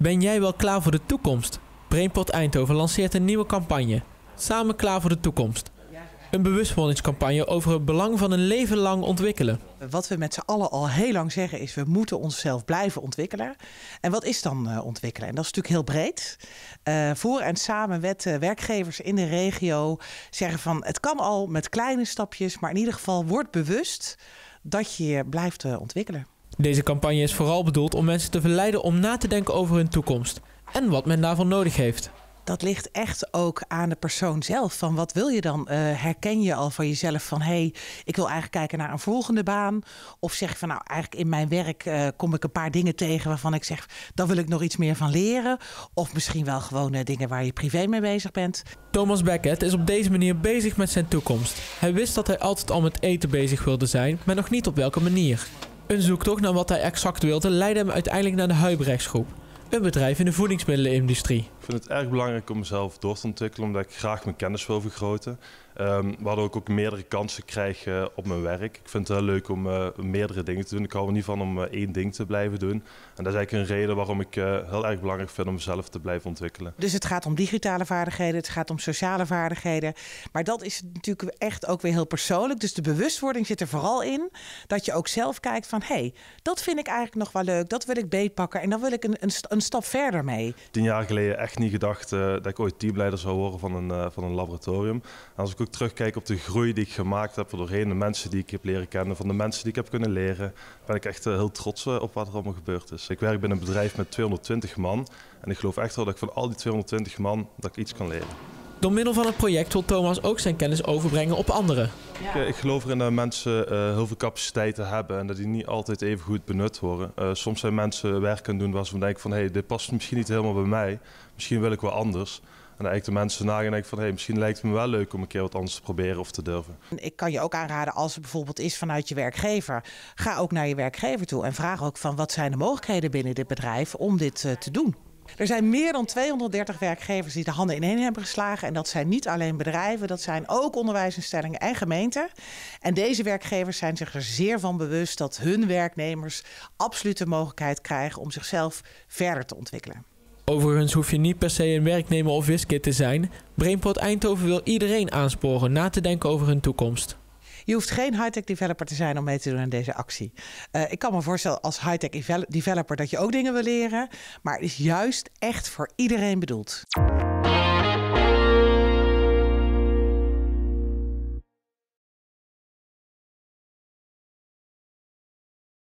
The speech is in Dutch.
Ben jij wel klaar voor de toekomst? Brainpot Eindhoven lanceert een nieuwe campagne. Samen klaar voor de toekomst. Een bewustwordingscampagne over het belang van een leven lang ontwikkelen. Wat we met z'n allen al heel lang zeggen is, we moeten onszelf blijven ontwikkelen. En wat is dan eh, ontwikkelen? En dat is natuurlijk heel breed. Eh, voor en samen met eh, werkgevers in de regio zeggen van, het kan al met kleine stapjes, maar in ieder geval word bewust dat je je blijft ontwikkelen. Deze campagne is vooral bedoeld om mensen te verleiden om na te denken over hun toekomst en wat men daarvan nodig heeft. Dat ligt echt ook aan de persoon zelf. Van wat wil je dan? Eh, herken je al van jezelf van hé, hey, ik wil eigenlijk kijken naar een volgende baan? Of zeg je van nou, eigenlijk in mijn werk eh, kom ik een paar dingen tegen waarvan ik zeg, daar wil ik nog iets meer van leren. Of misschien wel gewoon eh, dingen waar je privé mee bezig bent. Thomas Beckett is op deze manier bezig met zijn toekomst. Hij wist dat hij altijd al met eten bezig wilde zijn, maar nog niet op welke manier. Een zoektocht naar wat hij exact wilde leidde hem uiteindelijk naar de Huibrechtsgroep, een bedrijf in de voedingsmiddelenindustrie. Ik vind het erg belangrijk om mezelf door te ontwikkelen, omdat ik graag mijn kennis wil vergroten. Um, waardoor ik ook meerdere kansen krijg eh, op mijn werk. Ik vind het heel leuk om eh, meerdere dingen te doen. Ik hou er niet van om eh, één ding te blijven doen. En dat is eigenlijk een reden waarom ik heel erg belangrijk vind om mezelf te blijven ontwikkelen. Dus het gaat om digitale vaardigheden, het gaat om sociale vaardigheden. Maar dat is natuurlijk echt ook weer heel persoonlijk. Dus de bewustwording zit er vooral in dat je ook zelf kijkt van... hé, hey, dat vind ik eigenlijk nog wel leuk, dat wil ik beetpakken... en dan wil ik een, een, een stap verder mee. Tien jaar geleden echt niet gedacht dat ik ooit teamleider zou worden van een, van een laboratorium. En als ik ook terugkijken op de groei die ik gemaakt heb doorheen. De mensen die ik heb leren kennen, van de mensen die ik heb kunnen leren. Ben ik echt eh, heel trots eh, op wat er allemaal gebeurd is. Ik werk binnen een bedrijf met 220 man. En ik geloof echt wel dat ik van al die 220 man dat ik iets kan leren. Door middel van het project wil Thomas ook zijn kennis overbrengen op anderen. Ik, geloof erin dat mensen eh, heel veel capaciteiten hebben en dat die niet altijd even goed benut worden. soms zijn mensen werk kunnen doen waar ze van denken van hé, hey, dit past misschien niet helemaal bij mij. Misschien wil ik wel anders. En eigenlijk de mensen nagen en denk van, hey, misschien lijkt het me wel leuk om een keer wat anders te proberen of te durven. Ik kan je ook aanraden als het bijvoorbeeld is vanuit je werkgever, ga ook naar je werkgever toe en vraag ook van wat zijn de mogelijkheden binnen dit bedrijf om dit eh, te doen. Er zijn meer dan 230 werkgevers die de handen ineen hebben geslagen. En dat zijn niet alleen bedrijven, dat zijn ook onderwijsinstellingen en gemeenten. En deze werkgevers zijn zich er zeer van bewust dat hun werknemers absoluut de mogelijkheid krijgen om zichzelf verder te ontwikkelen. Overigens hoef je niet per se een werknemer of wiskid te zijn. Brainport Eindhoven wil iedereen aansporen na te denken over hun toekomst. Je hoeft geen high-tech developer te zijn om mee te doen aan deze actie. Eh, ik kan me voorstellen als high-tech developer dat je ook dingen wil leren. Maar het is juist echt voor iedereen bedoeld.